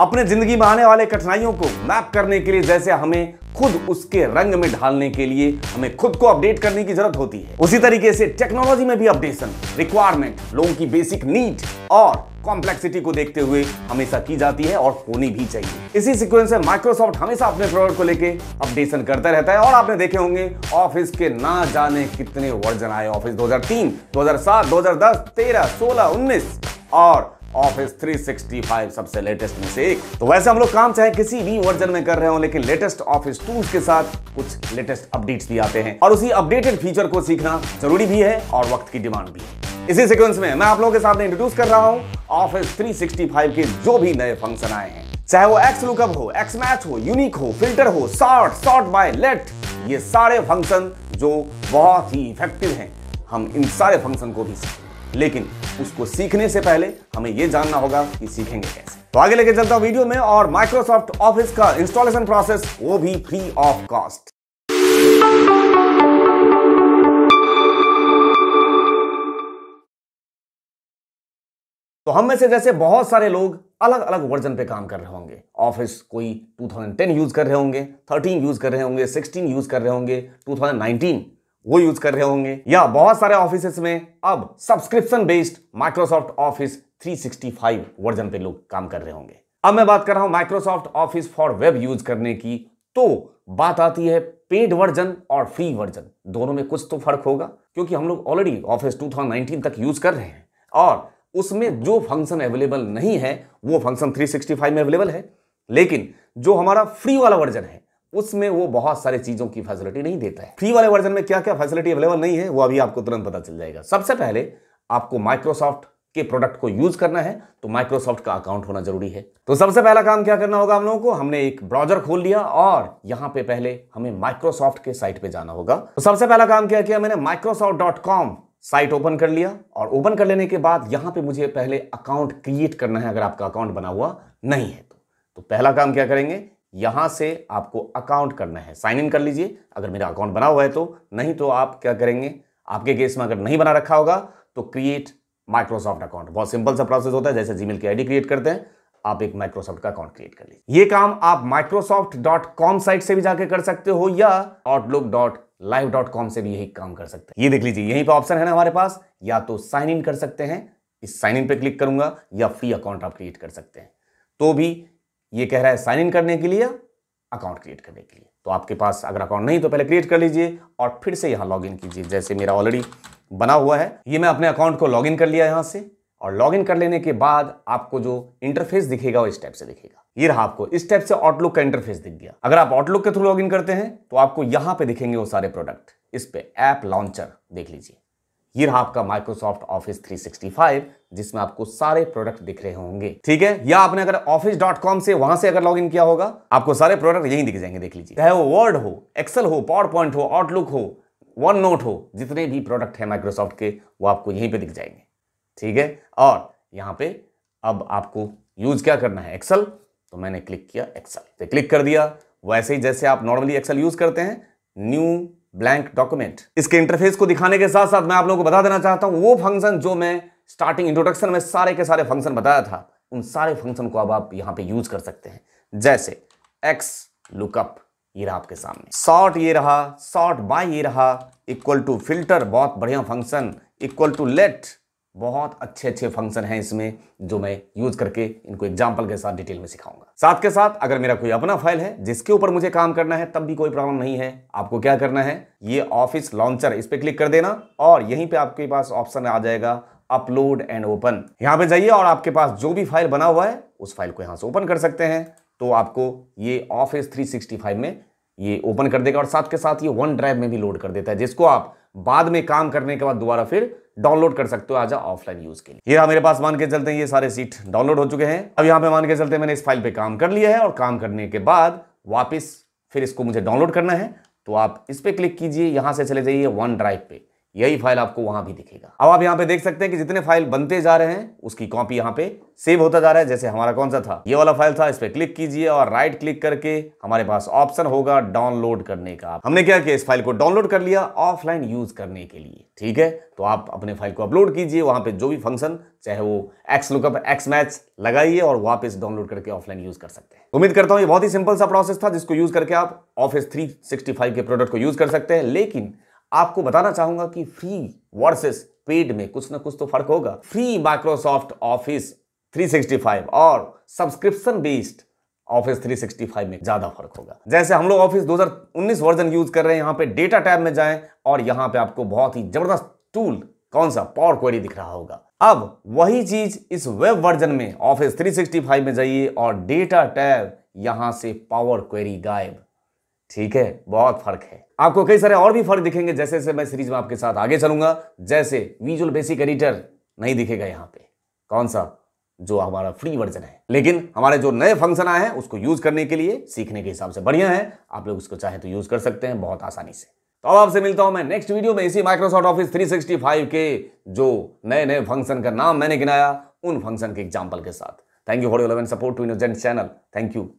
अपने जिंदगी में आने वाले कठिनाइयों को मैप करने के लिए जैसे हमें खुद उसके रंग में ढालने के लिए हमें खुद को अपडेट करने की जरूरत होती है उसी तरीके से टेक्नोलॉजी में भी अपडेशन रिक्वायरमेंट लोगों की बेसिक नीड और कॉम्प्लेक्सिटी को देखते हुए हमेशा की जाती है और होनी भी चाहिए इसी सिक्वेंस में माइक्रोसॉफ्ट हमेशा अपने प्रोडक्ट को लेकर अपडेशन करता रहता है और आपने देखे होंगे ऑफिस के ना जाने कितने वर्जन आए ऑफिस दो हजार दस तेरह सोलह उन्नीस और ऑफिस 365 सबसे लेटेस्ट में से एक तो वैसे हम लोग काम चाहे किसी भी वर्जन में कर रहे हो लेकिन लेटेस्ट ऑफिस टूल्स के साथ कुछ लेटेस्ट अपडेट्स भी आते हैं और उसी अपडेटेड फीचर को सीखना जरूरी भी है और वक्त की डिमांड भी है इसी सिक्वेंस में मैं आप लोगों के सामने इंट्रोड्यूस कर रहा हूँ ऑफिस 365 के जो भी नए फंक्शन आए हैं चाहे वो एक्स लुकअप हो एक्स मैच हो यूनिक हो फिल्टर हो सॉर्ट सॉर्ट बाय लेट ये सारे फंक्शन जो बहुत ही इफेक्टिव हैं हम इन सारे फंक्शन को भी सीखें लेकिन उसको सीखने से पहले हमें यह जानना होगा कि सीखेंगे कैसे तो आगे लेके चलता हूं वीडियो में और माइक्रोसॉफ्ट ऑफिस का इंस्टॉलेशन प्रोसेस वो भी फ्री ऑफ कॉस्ट तो हम में से जैसे बहुत सारे लोग अलग अलग वर्जन पे काम कर रहे होंगे ऑफिस कोई 2010 यूज कर रहे होंगे 13 यूज कर रहे होंगे 16 यूज कर रहे होंगे 2019 वो यूज कर रहे होंगे या बहुत सारे ऑफिस में अब subscription based Microsoft Office 365 version पे लोग काम कर रहे होंगे अब मैं बात कर रहा हूं Microsoft Office for web use करने की तो बात आती है पेड वर्जन और फ्री वर्जन दोनों में कुछ तो फर्क होगा क्योंकि हम लोग ऑलरेडी ऑफिस 2019 तक यूज कर रहे हैं और उसमें जो फंक्शन अवेलेबल नहीं है वो फंक्शन 365 में अवेलेबल है लेकिन जो हमारा फ्री वाला वर्जन है उसमें वो बहुत सारे चीज़ों की फैसिलिटी नहीं देता है फ्री वाले वर्जन में क्या क्या फैसिलिटी अवेलेबल नहीं है वो अभी आपको तुरंत पता चल जाएगा सबसे पहले आपको माइक्रोसॉफ्ट के प्रोडक्ट को यूज करना है तो माइक्रोसॉफ्ट का अकाउंट होना जरूरी है तो सबसे पहला काम क्या करना होगा हम लोगों को हमने एक ब्राउजर खोल लिया और यहां पे पहले हमें माइक्रोसॉफ्ट के साइट पे जाना होगा तो सबसे पहला काम क्या किया मैंने माइक्रोसॉफ्ट साइट ओपन कर लिया और ओपन कर लेने के बाद यहां पे मुझे पहले अकाउंट क्रिएट करना है अगर आपका अकाउंट बना हुआ नहीं है तो, तो पहला काम क्या करेंगे यहां से आपको अकाउंट करना है साइन इन कर लीजिए अगर मेरा अकाउंट बना हुआ है तो नहीं तो आप क्या करेंगे आपके केस में अगर नहीं बना रखा होगा तो क्रिएट माइक्रोसॉफ्ट अकाउंट बहुत सिंपल सा प्रोसेस होता है जैसे जीमेल की आईडी क्रिएट करते हैं आप एक माइक्रोसॉफ्ट का अकाउंट क्रिएट कर लीजिए ये काम आप माइक्रोसॉफ्ट डॉट कॉम साइट से भी जाकर कर सकते हो या Outlook dot live dot com से भी यही काम कर सकते हैं ये देख लीजिए यहीं पे ऑप्शन है ना हमारे पास या तो साइन इन कर सकते हैं इस साइन इन पे क्लिक करूंगा या फ्री अकाउंट आप क्रिएट कर सकते हैं तो भी ये कह रहा है साइन इन करने के लिए अकाउंट क्रिएट करने के लिए तो आपके पास अगर अकाउंट नहीं तो पहले क्रिएट कर लीजिए और फिर से यहाँ लॉग कीजिए जैसे मेरा ऑलरेडी बना हुआ है ये मैं अपने अकाउंट को लॉग कर लिया यहाँ से और लॉगिन कर लेने के बाद आपको जो इंटरफेस दिखेगा वो इस टाइप से दिखेगा ये रहा आपको इस टाइप से आउटलुक का इंटरफेस दिख गया अगर आप आउटलुक के थ्रू लॉगिन करते हैं तो आपको यहां पे दिखेंगे वो सारे प्रोडक्ट इस पे ऐप लॉन्चर देख लीजिए ये रहा आपका माइक्रोसॉफ्ट ऑफिस 365 जिसमें आपको सारे प्रोडक्ट दिख रहे होंगे ठीक है या आपने अगर ऑफिस डॉट कॉम से वहां से अगर लॉग इन किया होगा आपको सारे प्रोडक्ट यहीं दिख जाएंगे देख लीजिए चाहे वो वर्ड हो एक्सेल हो पावर पॉइंट हो आउटलुक हो वन नोट हो जितने भी प्रोडक्ट है माइक्रोसॉफ्ट के वो आपको यहीं पर दिख जाएंगे ठीक है और यहाँ पे अब आपको यूज क्या करना है एक्सल तो मैंने क्लिक किया एक्सल क्लिक कर दिया वैसे ही जैसे आप नॉर्मली एक्सल यूज करते हैं न्यू ब्लैंक डॉक्यूमेंट इसके इंटरफेस को दिखाने के साथ साथ मैं आप लोगों को बता देना चाहता हूं वो फंक्शन जो मैं स्टार्टिंग इंट्रोडक्शन में सारे के सारे फंक्शन बताया था उन सारे फंक्शन को अब आप यहां पे यूज कर सकते हैं जैसे एक्स लुकअप ये रहा आपके सामने सॉर्ट ये रहा सॉर्ट बाय ये रहा इक्वल टू फिल्टर बहुत बढ़िया फंक्शन इक्वल टू लेट बहुत अच्छे अच्छे फंक्शन हैं इसमें जो मैं यूज करके इनको एग्जाम्पल के साथ डिटेल में सिखाऊंगा साथ के साथ अगर मेरा कोई अपना फाइल है जिसके ऊपर मुझे काम करना है तब भी कोई प्रॉब्लम नहीं है आपको क्या करना है ये ऑफिस लॉन्चर इस पर क्लिक कर देना और यहीं पे आपके पास ऑप्शन आ जाएगा अपलोड एंड ओपन यहाँ पे जाइए और आपके पास जो भी फाइल बना हुआ है उस फाइल को यहाँ से ओपन कर सकते हैं तो आपको ये ऑफिस 365 में ये ओपन कर देगा और साथ के साथ ये वन ड्राइव में भी लोड कर देता है जिसको आप बाद में काम करने के बाद दोबारा फिर डाउनलोड कर सकते हो आज ऑफलाइन यूज के लिए ये मेरे पास मान के चलते हैं ये सारे सीट डाउनलोड हो चुके हैं अब यहाँ पे मान के चलते मैंने इस फाइल पे काम कर लिया है और काम करने के बाद वापस फिर इसको मुझे डाउनलोड करना है तो आप इस पर क्लिक कीजिए यहां से चले जाइए वन ड्राइव पे यही फाइल आपको वहां भी दिखेगा अब आप यहाँ पे देख सकते हैं कि जितने फाइल बनते जा रहे हैं उसकी कॉपी यहाँ पे सेव होता जा रहा है जैसे हमारा कौन सा था ये वाला फाइल था इस पर क्लिक कीजिए और राइट क्लिक करके हमारे पास ऑप्शन होगा डाउनलोड करने का हमने क्या किया इस फाइल को डाउनलोड कर लिया ऑफलाइन यूज करने के लिए ठीक है तो आप अपने फाइल को अपलोड कीजिए वहां पर जो भी फंक्शन चाहे वो एक्स लुकअप एक्स मैच लगाइए और वापस डाउनलोड करके ऑफलाइन यूज कर सकते हैं उम्मीद करता हूँ ये बहुत ही सिंपल सा प्रोसेस था जिसको यूज करके आप ऑफिस थ्री के प्रोडक्ट को यूज कर सकते हैं लेकिन आपको बताना चाहूंगा कि फ्री वर्सेस पेड में कुछ ना कुछ तो फर्क होगा फ्री माइक्रोसॉफ्ट ऑफिस 365 और सब्सक्रिप्शन बेस्ड ऑफिस 365 में ज्यादा फर्क होगा जैसे हम लोग ऑफिस 2019 वर्जन यूज कर रहे हैं यहाँ पे डेटा टैब में जाएं और यहाँ पे आपको बहुत ही जबरदस्त टूल कौन सा पावर क्वेरी दिख रहा होगा अब वही चीज इस वेब वर्जन में ऑफिस 365 में जाइए और डेटा टैब यहां से पावर क्वेरी गायब ठीक है बहुत फर्क है आपको कई सारे और भी फर्क दिखेंगे जैसे जैसे मैं सीरीज में आपके साथ आगे चलूंगा जैसे विजुअल बेसिक एडिटर नहीं दिखेगा यहाँ पे कौन सा जो हमारा फ्री वर्जन है लेकिन हमारे जो नए फंक्शन आए हैं उसको यूज करने के लिए सीखने के हिसाब से बढ़िया है आप लोग उसको चाहे तो यूज कर सकते हैं बहुत आसानी से तो अब आपसे मिलता हूं मैं नेक्स्ट वीडियो में इसी माइक्रोसॉफ्ट ऑफिस 365 के जो नए नए फंक्शन का नाम मैंने गिनाया उन फंक्शन के एग्जाम्पल के साथ thank you for your love and support to जेंट चैनल थैंक यू